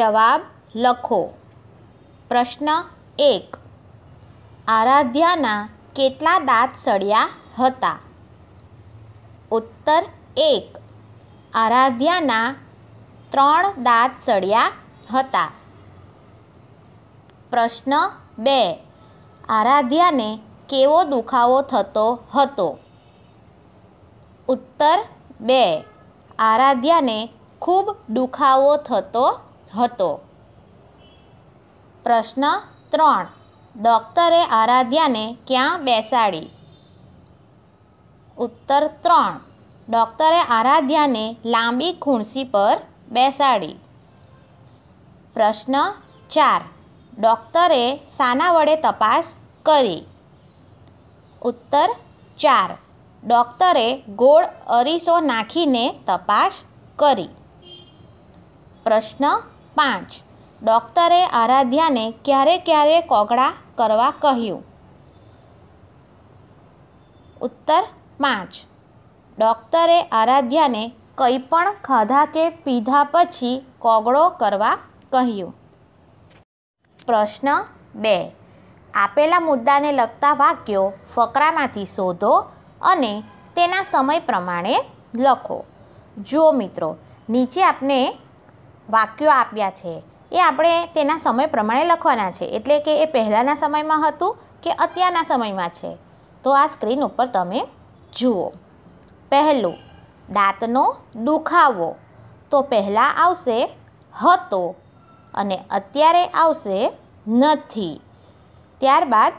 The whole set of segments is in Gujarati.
જવાબ લખો પ્રશ્ન એક આરાધ્યાના કેટલા દાંત સળિયા હતા ઉત્તર એક આરાધ્યાના ત્રણ દાંત સળિયા હતા પ્રશ્ન બે આરાધ્યાને કેવો દુખાવો થતો હતો ઉત્તર બે આરાધ્યાને ખૂબ દુખાવો થતો હતો પ્રશ્ન ત્રણ ડૉક્ટરે આરાધ્યાને ક્યાં બેસાડી ઉત્તર ત્રણ ડૉક્ટરે આરાધ્યાને લાંબી ખુણસી પર બેસાડી પ્રશ્ન ચાર ડૉક્ટરે શાના વડે તપાસ કરી ઉત્તર ચાર ડૉક્ટરે ગોળ અરીસો નાખીને તપાસ કરી પ્રશ્ન પાંચ ડૉક્ટરે આરાધ્યાને ક્યારે ક્યારે કોગળા કરવા કહ્યું ઉત્તર પાંચ ડૉક્ટરે આરાધ્યાને કંઈ પણ ખાધા કે પીધા પછી કોગળો કરવા કહ્યું પ્રશ્ન બે આપેલા મુદ્દાને લગતા વાક્યો ફકરામાંથી શોધો અને તેના સમય પ્રમાણે લખો જુઓ મિત્રો નીચે આપને વાક્યો આપ્યા છે એ આપણે તેના સમય પ્રમાણે લખવાના છે એટલે કે એ પહેલાંના સમયમાં હતું કે અત્યારના સમયમાં છે તો આ સ્ક્રીન ઉપર તમે જુઓ પહેલું દાંતનો દુખાવો તો પહેલાં આવશે હતો અને અત્યારે આવશે નથી ત્યારબાદ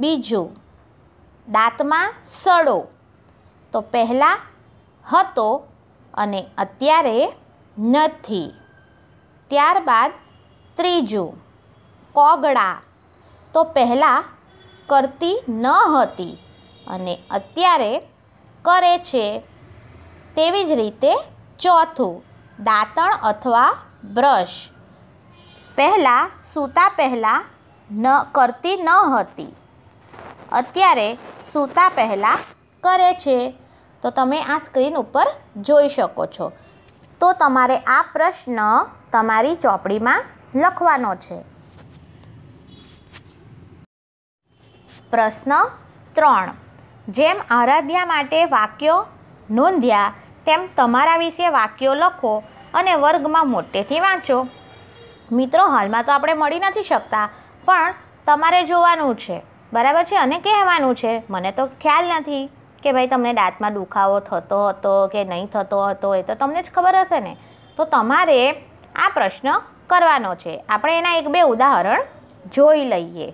બીજું દાંતમાં સડો તો પહેલાં હતો અને અત્યારે નથી ત્યારબાદ ત્રીજું કોગળા તો પહેલાં કરતી ન હતી અને અત્યારે કરે છે તેવી જ રીતે ચોથું દાંતણ અથવા બ્રશ પહેલાં સૂતા પહેલાં ન કરતી ન હતી અત્યારે સૂતા પહેલાં કરે છે તો તમે આ સ્ક્રીન ઉપર જોઈ શકો છો તો તમારે આ પ્રશ્ન તમારી ચોપડીમાં લખવાનો છે પ્રશ્ન ત્રણ જેમ આરાધ્યા માટે વાક્યો નોંધ્યા તેમ તમારા વિશે વાક્યો લખો અને વર્ગમાં મોટેથી વાંચો મિત્રો હાલમાં તો આપણે મળી નથી શકતા પણ તમારે જોવાનું છે બરાબર છે અને કહેવાનું છે મને તો ખ્યાલ નથી કે ભાઈ તમને દાંતમાં દુખાવો થતો હતો કે નહીં થતો હતો એ તો તમને જ ખબર હશે ને તો તમારે આ પ્રશ્ન કરવાનો છે આપણે એના એક બે ઉદાહરણ જોઈ લઈએ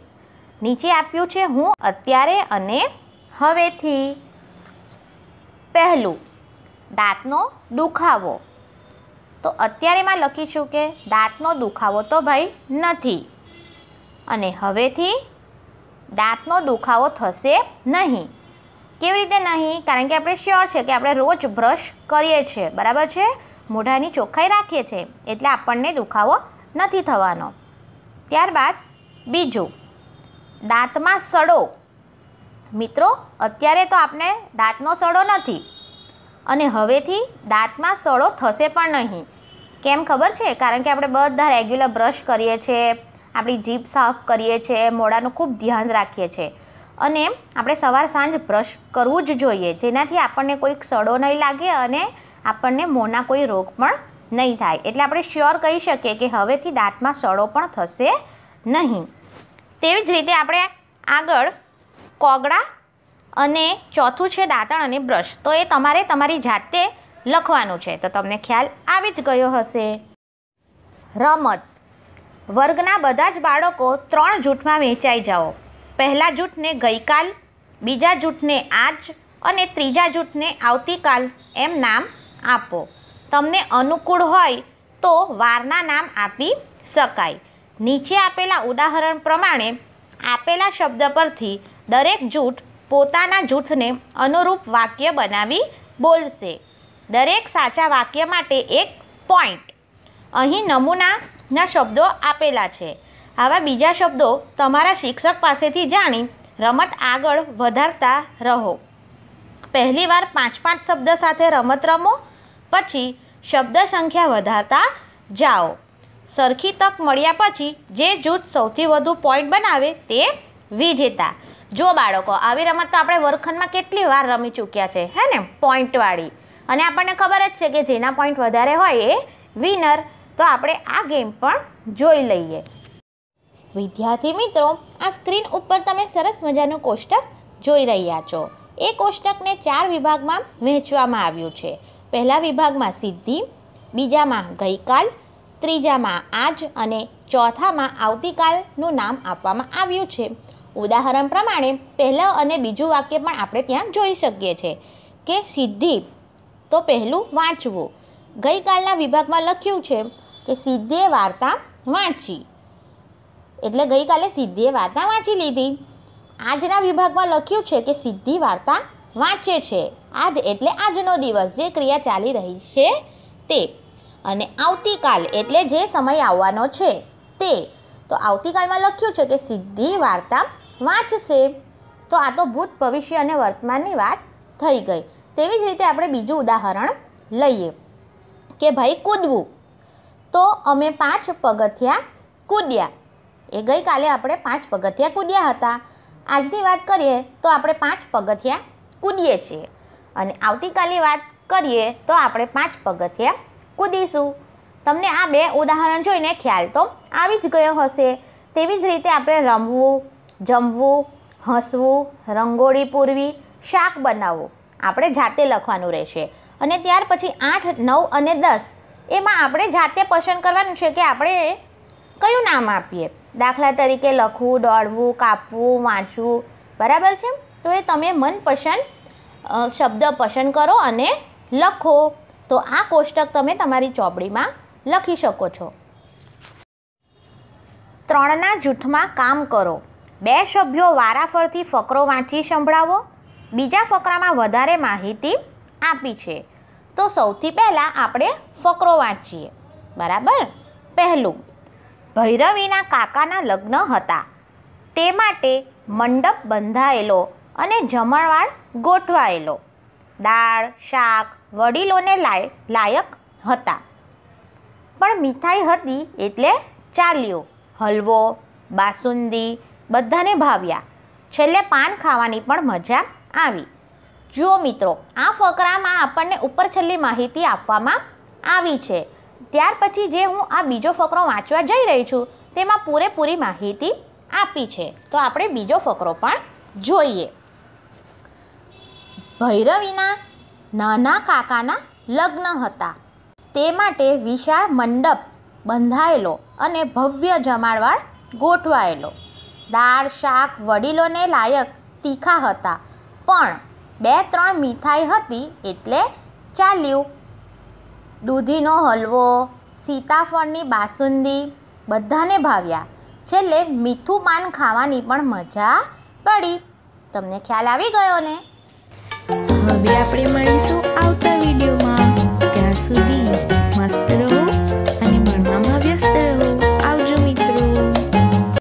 નીચે આપ્યું છે હું અત્યારે અને હવેથી પહેલું દાંતનો દુખાવો તો અત્યારે અત્યારેમાં લખીશું કે દાંતનો દુખાવો તો ભાઈ નથી અને હવેથી દાંતનો દુખાવો થશે નહીં કેવી રીતે નહીં કારણ કે આપણે શ્યોર છે કે આપણે રોજ બ્રશ કરીએ છીએ બરાબર છે મોઢાની ચોખ્ખાઈ રાખીએ છીએ એટલે આપણને દુખાવો નથી થવાનો ત્યારબાદ બીજું દાંતમાં સડો મિત્રો અત્યારે તો આપણે દાંતનો સડો નથી અને હવેથી દાંતમાં સડો થશે પણ નહીં કેમ ખબર છે કારણ કે આપણે બધા રેગ્યુલર બ્રશ કરીએ છીએ આપણી જીભ સાફ કરીએ છીએ મોઢાનું ખૂબ ધ્યાન રાખીએ છીએ અને આપણે સવાર સાંજ બ્રશ કરવું જ જોઈએ જેનાથી આપણને કોઈક સડો નહીં લાગે અને આપણને મોંના કોઈ રોગ પણ નહીં થાય એટલે આપણે શ્યોર કહી શકીએ કે હવેથી દાંતમાં સડો પણ થશે નહીં તેવી જ રીતે આપણે આગળ કોગળા અને ચોથું છે દાંતણ અને બ્રશ તો એ તમારે તમારી જાતે લખવાનું છે તો તમને ખ્યાલ આવી જ ગયો હશે રમત વર્ગના બધા જ બાળકો ત્રણ જૂથમાં વેચાઈ જાઓ પહેલા જૂથને ગઈકાલ બીજા જૂથને આજ અને ત્રીજા જૂથને આવતીકાલ એમ નામ આપો તમને અનુકૂળ હોય તો વારના નામ આપી શકાય નીચે આપેલા ઉદાહરણ પ્રમાણે આપેલા શબ્દ પરથી દરેક જૂથ પોતાના જૂથને અનુરૂપ વાક્ય બનાવી બોલશે દરેક સાચા વાક્ય માટે એક પોઈન્ટ અહીં નમૂનાના શબ્દો આપેલા છે આવા બીજા શબ્દો તમારા શિક્ષક પાસેથી જાણી રમત આગળ વધારતા રહો પહેલીવાર પાંચ પાંચ શબ્દ સાથે રમત રમો પછી શબ્દ સંખ્યા વધારતા જાઓ સરખી તક મળ્યા પછી જે જૂથ સૌથી વધુ પોઈન્ટ બનાવે તે વિજેતા જો બાળકો આવી રમત તો આપણે વર્ગખંડમાં કેટલી વાર રમી ચૂક્યા છે હે ને પોઈન્ટવાળી અને આપણને ખબર જ છે કે જેના પોઈન્ટ વધારે હોય એ વિનર તો આપણે આ ગેમ પણ જોઈ લઈએ વિદ્યાર્થી મિત્રો આ સ્ક્રીન ઉપર તમે સરસ મજાનું કોષ્ટક જોઈ રહ્યા છો એ કોષ્ટકને ચાર વિભાગમાં વહેંચવામાં આવ્યું છે પહેલા વિભાગમાં સિદ્ધિ બીજામાં ગઈકાલ ત્રીજામાં આજ અને ચોથામાં આવતીકાલનું નામ આપવામાં આવ્યું છે ઉદાહરણ પ્રમાણે પહેલાં અને બીજું વાક્ય પણ આપણે ત્યાં જોઈ શકીએ છીએ કે સિદ્ધિ તો પહેલું વાંચવું ગઈકાલના વિભાગમાં લખ્યું છે કે સિદ્ધિએ વાર્તા વાંચી એટલે ગઈકાલે સિદ્ધિએ વાર્તા વાંચી લીધી આજના વિભાગમાં લખ્યું છે કે સિદ્ધિ વાર્તા વાંચે છે આજ એટલે આજનો દિવસ જે ક્રિયા ચાલી રહી છે તે અને આવતીકાલ એટલે જે સમય આવવાનો છે તે તો આવતીકાલમાં લખ્યું છે કે સિદ્ધિ વાર્તા વાંચશે તો આ તો ભૂત ભવિષ્ય અને વર્તમાનની વાત થઈ ગઈ તેવી જ રીતે આપણે બીજું ઉદાહરણ લઈએ કે ભાઈ કૂદવું તો અમે પાંચ પગથિયા કૂદ્યા એ ગઈકાલે આપણે પાંચ પગથિયા કૂદ્યા હતા આજની વાત કરીએ તો આપણે પાંચ પગથિયા કૂદીએ છીએ અને આવતીકાલની વાત કરીએ તો આપણે પાંચ પગથિયા કૂદીશું તમને આ બે ઉદાહરણ જોઈને ખ્યાલ તો આવી જ ગયો હશે તેવી જ રીતે આપણે રમવું જમવું હસવું રંગોળી પૂરવી શાક બનાવવું આપણે જાતે લખવાનું રહેશે અને ત્યાર પછી આઠ નવ અને દસ એમાં આપણે જાતે પસંદ કરવાનું છે કે આપણે કયું નામ આપીએ દાખલા તરીકે લખવું દોડવું કાપવું વાંચવું બરાબર છે તો એ તમે મનપસંદ શબ્દ પસંદ કરો અને લખો તો આ કોષ્ટક તમે તમારી ચોપડીમાં લખી શકો છો ત્રણના જૂથમાં કામ કરો બે સભ્યો વારાફરથી ફકરો વાંચી સંભળાવો બીજા ફકરામાં વધારે માહિતી આપી છે તો સૌથી પહેલાં આપણે ફકરો વાંચીએ બરાબર પહેલું ભૈરવીના કાકાના લગ્ન હતા તે માટે મંડપ બંધાયેલો અને જમણવાળ ગોઠવાયેલો દાળ શાક વડીલોને લાયક હતા પણ મીઠાઈ હતી એટલે ચાલ્યો હલવો બાસુંદી બધાને ભાવ્યા છેલ્લે પાન ખાવાની પણ મજા આવી જુઓ મિત્રો આ ફકરામાં આપણને ઉપર છેલ્લી માહિતી આપવામાં આવી છે ત્યાર પછી જે હું આ બીજો ફકરો વાંચવા જઈ રહી છું તેમાં પૂરેપૂરી માહિતી આપી છે તો આપણે બીજો ફકરો પણ જોઈએ ભૈરવીના નાના કાકાના લગ્ન હતા તે માટે વિશાળ મંડપ બંધાયેલો અને ભવ્ય જમાડવાળ ગોઠવાયેલો દાળ શાક વડીલોને લાયક તીખા હતા પણ બે ત્રણ મીઠાઈ હતી એટલે ચાલ્યું દૂધીનો હલવો સીતાફળની બાસુંદી બધાને ભાવ્યા છેલ્લે મીઠું પાન ખાવાની પણ મજા પડી તમને ખ્યાલ આવી ગયો ને હવે આપણે મળીશું આવતા વિડીયોમાં ત્યાં સુધી